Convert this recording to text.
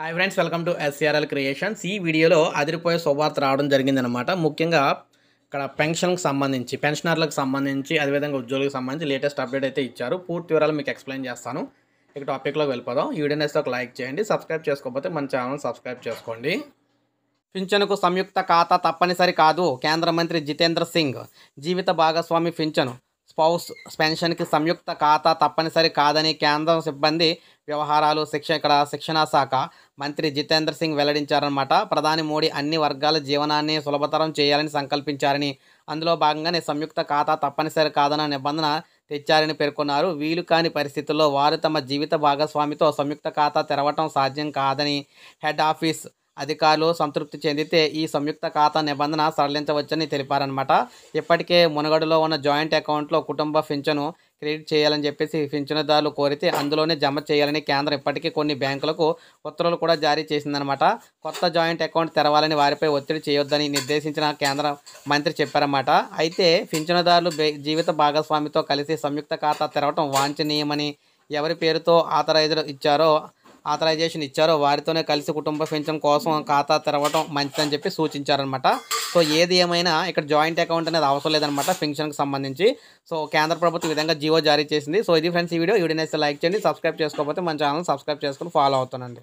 hi friends welcome to SRL creations ఈ వీడియోలో అదిరిపోయే శుభార్త రావడం జరిగిందనమాట ముఖ్యంగా ఇక్కడ పెన్షన్కి సంబంధించి పెన్షనర్లకు సంబంధించి అదేవిధంగా ఉద్యోగులకు సంబంధించి లేటెస్ట్ అప్డేట్ అయితే ఇచ్చారు పూర్తి వివరాలు మీకు ఎక్స్ప్లెయిన్ చేస్తాను ఇక టాపిక్లోకి వెళ్ళిపోదాం ఈ వీడియో నేస్తే ఒక లైక్ చేయండి సబ్స్క్రైబ్ చేసుకోకపోతే మన ఛానల్ సబ్స్క్రైబ్ చేసుకోండి పింఛనుకు సంయుక్త ఖాతా తప్పనిసరి కాదు కేంద్ర మంత్రి జితేంద్ర సింగ్ జీవిత భాగస్వామి పింఛను స్పౌస్ పెన్షన్కి సంయుక్త ఖాతా తప్పనిసరి కాదని కేంద్రం సిబ్బంది వ్యవహారాలు శిక్ష ఇక్కడ శిక్షణ శాఖ మంత్రి జితేంద్ర సింగ్ వెల్లడించారనమాట ప్రధాని మోడీ అన్ని వర్గాల జీవనాన్ని సులభతరం చేయాలని సంకల్పించారని అందులో భాగంగానే సంయుక్త ఖాతా తప్పనిసరి కాదన్న నిబంధన తెచ్చారని పేర్కొన్నారు వీలు కాని పరిస్థితుల్లో వారు తమ జీవిత భాగస్వామితో సంయుక్త ఖాతా తెరవటం సాధ్యం కాదని హెడ్ ఆఫీస్ అధికారులు సంతృప్తి చెందితే ఈ సంయుక్త ఖాతా నిబంధన సడలించవచ్చని తెలిపారనమాట ఇప్పటికే మునగడులో ఉన్న జాయింట్ అకౌంట్లో కుటుంబ పింఛను క్రెడిట్ చేయాలని చెప్పేసి ఫించనుదారులు కోరితే అందులోనే జమ చేయాలని కేంద్రం ఇప్పటికీ కొన్ని బ్యాంకులకు ఉత్తర్వులు కూడా జారీ చేసిందనమాట కొత్త జాయింట్ అకౌంట్ తెరవాలని వారిపై ఒత్తిడి చేయొద్దని నిర్దేశించిన కేంద్ర మంత్రి చెప్పారన్నమాట అయితే ఫించనుదారులు జీవిత భాగస్వామితో కలిసి సంయుక్త ఖాతా తెరవటం వాంఛనీయమని ఎవరి పేరుతో ఆథరైజర్ ఇచ్చారో ఆథరైజేషన్ ఇచ్చారో వారితోనే కలిసి కుటుంబ పెంచడం కోసం ఖాతా తెరవడం మంచిదని చెప్పి సూచించారనమాట సో ఏది ఏమైనా ఇక్కడ జాయింట్ అకౌంట్ అనేది అవసరం లేదనమాట పెన్షన్కి సంబంధించి సో కేంద్ర ప్రభుత్వం విధంగా జియో జారీ చేసింది సో ఇది ఫ్రెండ్స్ ఈ వీడియో వీడియో లైక్ చేయండి సబ్స్క్రైబ్ చేసుకోకపోతే మన ఛానల్ సబ్స్క్రైబ్ చేసుకుని ఫాలో అవుతానండి